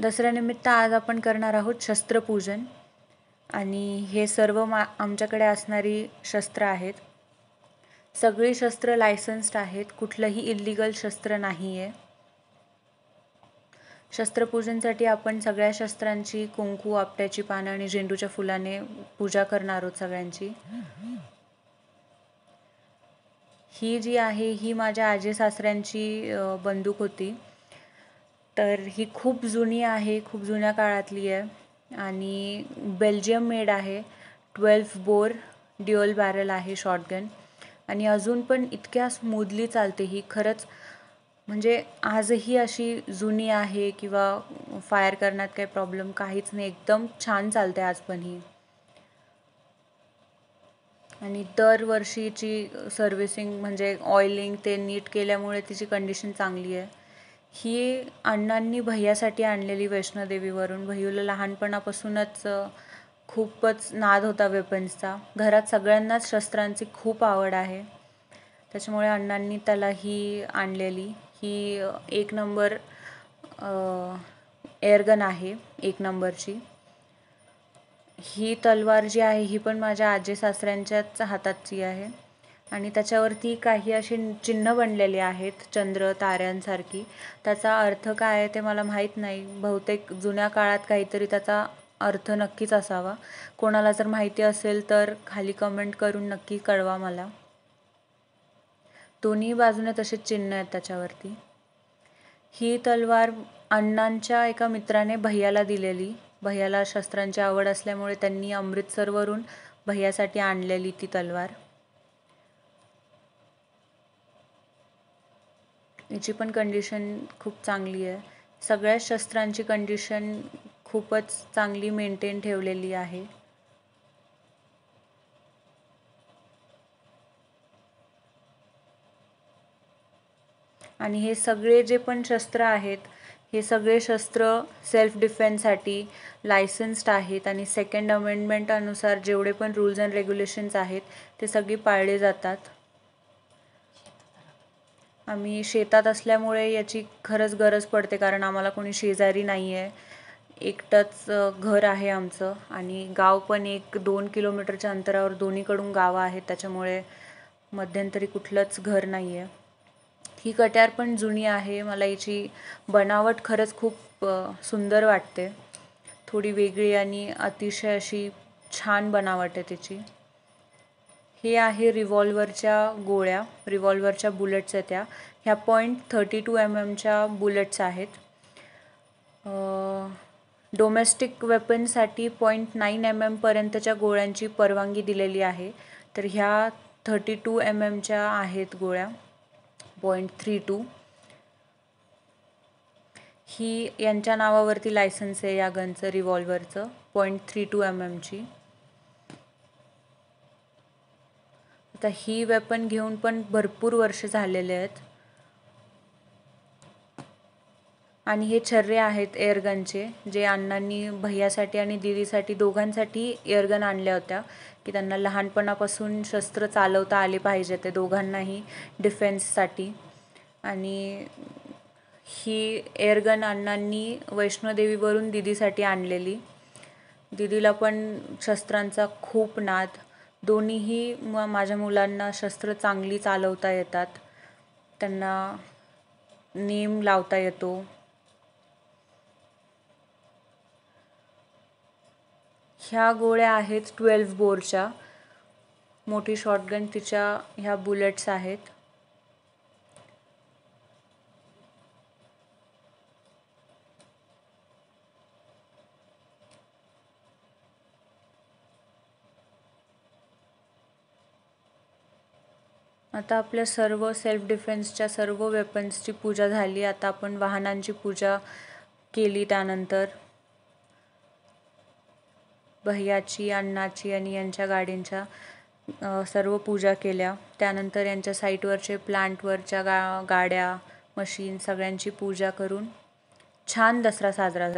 दसऱ्यानिमित्त आज आपण करणार आहोत शस्त्रपूजन आणि हे सर्व मा आमच्याकडे असणारी शस्त्र आहेत सगळी शस्त्र लायसन्स्ड आहेत कुठलंही इल्लिगल शस्त्र नाही आहे शस्त्रपूजनसाठी आपण सगळ्या शस्त्रांची कुंकू आपट्याची पानं आणि झेंडूच्या फुलाने पूजा करणार आहोत सगळ्यांची ही जी आहे ही माझ्या आजी सासऱ्यांची बंदूक होती तर ही खूप जुनी आहे खूप जुन्या काळातली आहे आणि बेल्जियम मेड आहे ट्वेल्व बोर ड्युअल बॅरल आहे शॉटगन आणि अजून पण इतक्या स्मूदली चालते ही खरंच म्हणजे आजही अशी जुनी आहे किंवा फायर करण्यात काही प्रॉब्लेम काहीच नाही एकदम छान चालते आज पण ही आणि दरवर्षीची सर्व्हिसिंग म्हणजे ऑइलिंग ते नीट केल्यामुळे तिची कंडिशन चांगली आहे ही अण्णांनी भैयासाठी आणलेली वैष्णोदेवीवरून भैयूला लहानपणापासूनच खूपच नाद होता वेपन्सचा घरात सगळ्यांनाच शस्त्रांची खूप आवड आहे त्याच्यामुळे अण्णांनी त्याला ही आणलेली ही एक नंबर एअरगन आहे एक नंबरची ही तलवार जी आहे ही पण माझ्या आजी सासऱ्यांच्याच हाताची आहे आणि त्याच्यावरती काही अशी चिन्ह बनलेली आहेत चंद्र ताऱ्यांसारखी त्याचा अर्थ काय आहे ते मला माहीत नाही बहुतेक जुन्या काळात काहीतरी त्याचा अर्थ नक्कीच असावा कोणाला जर माहिती असेल तर खाली कमेंट करून नक्की कळवा मला दोन्ही बाजूने तसे चिन्ह आहेत त्याच्यावरती ही तलवार अण्णांच्या एका मित्राने भैयाला दिलेली भैयाला शस्त्रांची आवड असल्यामुळे त्यांनी अमृतसरवरून भैयासाठी आणलेली ती तलवार याची पण कंडिशन खूप चांगली आहे सगळ्या शस्त्रांची कंडिशन खूपच चांगली मेंटेन ठेवलेली आहे आणि हे सगळे जे पण शस्त्र आहेत हे सगळे शस्त्र सेल्फ डिफेन्ससाठी लायसन्स्ड आहेत आणि सेकंड अमेंडमेंट अनुसार जेवढे पण रूल्स अँड रेग्युलेशन्स आहेत ते सगळे पाळले जातात आम्ही शेतात असल्यामुळे याची खरंच गरज पडते कारण आम्हाला कोणी शेजारी नाही आहे एकटंच घर आहे आमचं आणि गाव पण एक दोन किलोमीटरच्या अंतरावर दोन्हीकडून गावं आहेत त्याच्यामुळे मध्यंतरी कुठलंच घर नाही आहे ही कट्यार पण जुनी आहे मला याची बनावट खरंच खूप सुंदर वाटते थोडी वेगळी आणि अतिशय अशी छान बनावट आहे त्याची हे आहे रिव्हॉल्वरच्या गोळ्या रिव्हॉल्वरच्या बुलेट्स आहेत त्या ह्या पॉईंट थर्टी टू एम एमच्या बुलेट्स आहेत डोमेस्टिक वेपनसाठी पॉईंट नाईन एम एमपर्यंतच्या गोळ्यांची परवानगी दिलेली आहे तर ह्या थर्टी टू एम एमच्या आहेत गोळ्या पॉईंट थ्री टू ही यांच्या नावावरती लायसन्स आहे या गनचं रिव्हॉल्वरचं पॉईंट थ्री टू एम एमची आता ही वेपन घेऊन पण भरपूर वर्ष झालेले आहेत आणि हे छर्रे आहेत एअरगनचे जे अण्णांनी भैयासाठी आणि दिदीसाठी दोघांसाठी एअरगन आणल्या होत्या की त्यांना लहानपणापासून शस्त्र चालवता आले पाहिजे ते दोघांनाही डिफेन्ससाठी आणि ही एअरगन अण्णांनी वैष्णोदेवीवरून दिदीसाठी आणलेली दिदीला पण शस्त्रांचा खूप नाद दोन्हीही म माझ्या मुलांना शस्त्र चांगली चालवता येतात त्यांना नेम लावता येतो ह्या गोळ्या आहेत ट्वेल्व बोरच्या मोठी शॉटगन तिच्या ह्या बुलेट्स आहेत आता आपल्या सर्व सेल्फ डिफेन्सच्या सर्व वेपन्सची पूजा झाली आता आपण वाहनांची पूजा केली त्यानंतर भैयाची अण्णाची आणि यांच्या गाडींच्या सर्व पूजा केल्या त्यानंतर यांच्या साईटवरचे प्लांटवरच्या गा गाड्या मशीन सगळ्यांची पूजा करून छान दसरा साजरा झाला